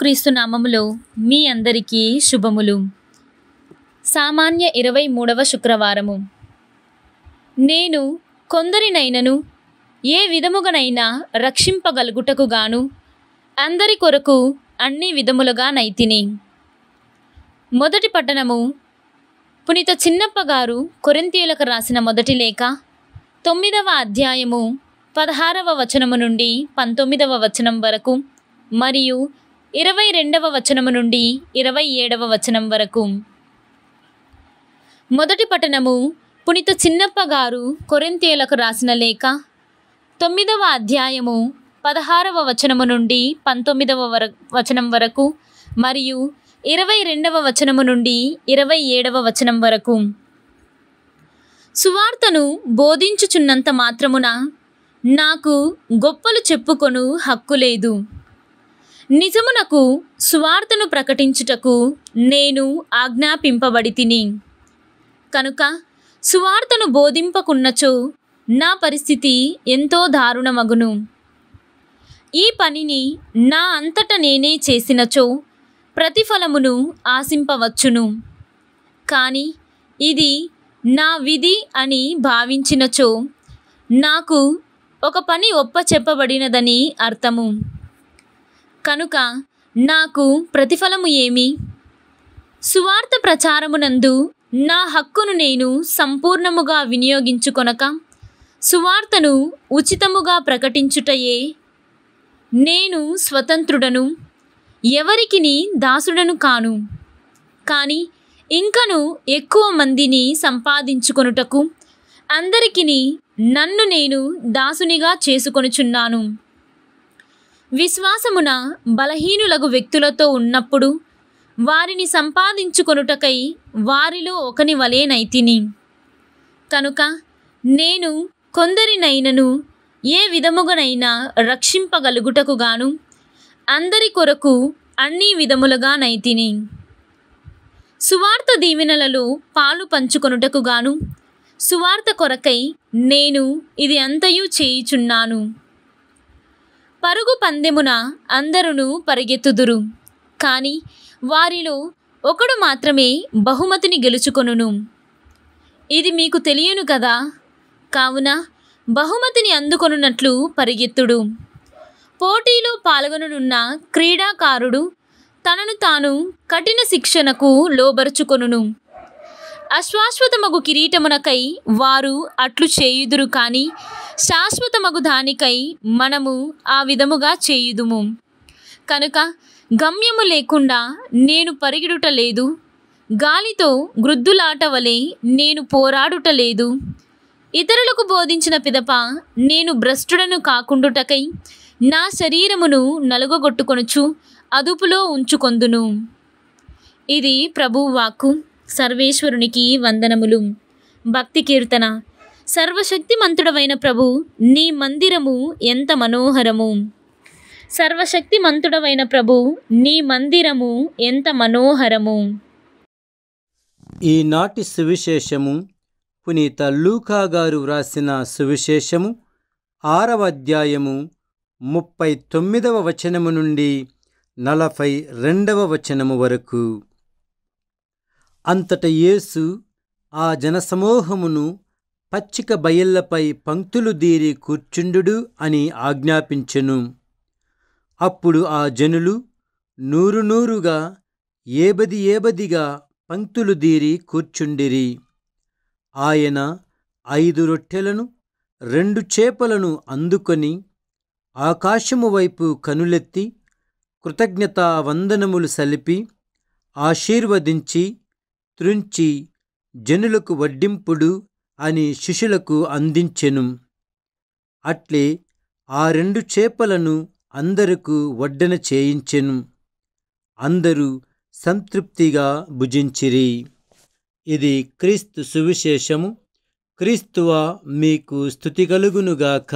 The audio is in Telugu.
క్రీస్తు నామములో మీ అందరికీ శుభములు సామాన్య ఇరవై మూడవ శుక్రవారము నేను కొందరినైనను ఏ విధముగనైనా రక్షింపగలుగుటకు గాను అందరి కొరకు అన్ని విధములుగా నైతిని మొదటి పట్టణము పునీత చిన్నప్ప గారు కొరింతీయులకు రాసిన మొదటి లేఖ తొమ్మిదవ అధ్యాయము పదహారవ వచనము నుండి పంతొమ్మిదవ వచనం వరకు మరియు ఇరవై రెండవ వచనము నుండి ఇరవై ఏడవ వచనం వరకు మొదటి పట్టణము పునిత చిన్నప్ప గారు కొరెంతేలకు రాసిన లేఖ తొమ్మిదవ అధ్యాయము పదహారవ వచనము నుండి పంతొమ్మిదవ వర వచనం వరకు మరియు ఇరవై రెండవ వచనము నుండి ఇరవై ఏడవ వచనం వరకు సువార్తను బోధించుచున్నంత మాత్రమున నాకు గొప్పలు చెప్పుకొను హక్కు లేదు నిజమునకు స్వార్థను ప్రకటించుటకు నేను ఆజ్ఞాపింపబడి తిని కనుక సువార్తను బోధింపకున్నచో నా పరిస్థితి ఎంతో దారుణమగును ఈ పనిని నా అంతట నేనే చేసినచో ప్రతిఫలమును ఆశింపవచ్చును కానీ ఇది నా విధి అని భావించినచో నాకు ఒక పని ఒప్ప చెప్పబడినదని అర్థము కనుక నాకు ప్రతిఫలము ఏమి సువార్త ప్రచారమునందు నా హక్కును నేను సంపూర్ణముగా వినియోగించుకొనక సువార్తను ఉచితముగా ప్రకటించుటయే నేను స్వతంత్రుడను ఎవరికిని దాసుడను కాను కానీ ఇంకను ఎక్కువ మందిని సంపాదించుకొనుటకు అందరికిని నన్ను నేను దాసునిగా చేసుకొనుచున్నాను విశ్వాసమున బలహీనులగు వ్యక్తులతో ఉన్నప్పుడు వారిని సంపాదించుకొనుటకై వారిలో ఒకని వలేనైతిని కనుక నేను కొందరినైనను ఏ విధముగనైనా రక్షింపగలుగుటకు గాను అందరి కొరకు అన్ని విధములుగా నైతిని సువార్త దీవెనలలో పాలు పంచుకొనుటకు గాను సువార్త కొరకై నేను ఇది అంతయు చేయుచున్నాను పరుగు పందెమున అందరును పరిగెత్తుదురు కానీ వారిలో ఒకడు మాత్రమే బహుమతిని గెలుచుకొనును ఇది మీకు తెలియను కదా కావున బహుమతిని అందుకొనున్నట్లు పరిగెత్తుడు పోటీలో పాల్గొననున్న క్రీడాకారుడు తనను తాను కఠిన శిక్షణకు లోబరుచుకొనును అశ్వాశ్వతమగు కిరీటమునకై వారు అట్లు చేయుదురు కానీ శాశ్వతమగు దానికై మనము ఆ విధముగా చేయుదుము కనుక గమ్యము లేకుండా నేను పరిగెడుట లేదు గాలితో గృద్ధులాట వలె నేను పోరాడుట లేదు ఇతరులకు బోధించిన పిదప నేను భ్రష్టుడను కాకుండుటకై నా శరీరమును నలుగొట్టుకొనుచు అదుపులో ఉంచుకొందును ఇది ప్రభువాక్కు సర్వేశ్వరునికి వందనములు భక్తి కీర్తన సర్వశక్తి మంతుడవైన ప్రభు నీ మందిరము ఎంత మనోహరము సర్వశక్తి మంతుడవైన ప్రభు నీ మందిరము ఎంత మనోహరము ఈనాటి సువిశేషము పునీత లూకా గారు వ్రాసిన సువిశేషము ఆరవ అధ్యాయము ముప్పై తొమ్మిదవ వచనము నుండి నలభై రెండవ వచనము వరకు అంతట యేసు ఆ జనసమూహమును పచ్చిక బయళ్లపై పంక్తులు దీరి కూర్చుండు అని ఆజ్ఞాపించెను అప్పుడు ఆ జనులు నూరు నూరుగా ఏబది ఏబదిగా పంక్తులు దీరి కూర్చుండిరి ఆయన ఐదు రొట్టెలను రెండు చేపలను అందుకొని ఆకాశము వైపు కనులెత్తి కృతజ్ఞతా వందనములు సలిపి ఆశీర్వదించి త్రుంచి జనులకు వడ్డింపుడు అని శిష్యులకు అందించెను అట్లే ఆ రెండు చేపలను అందరకు వడ్డన చేయించెను అందరూ సంతృప్తిగా భుజించిరి ఇది క్రీస్తు సువిశేషము క్రీస్తువ మీకు స్థుతి కలుగునుగాక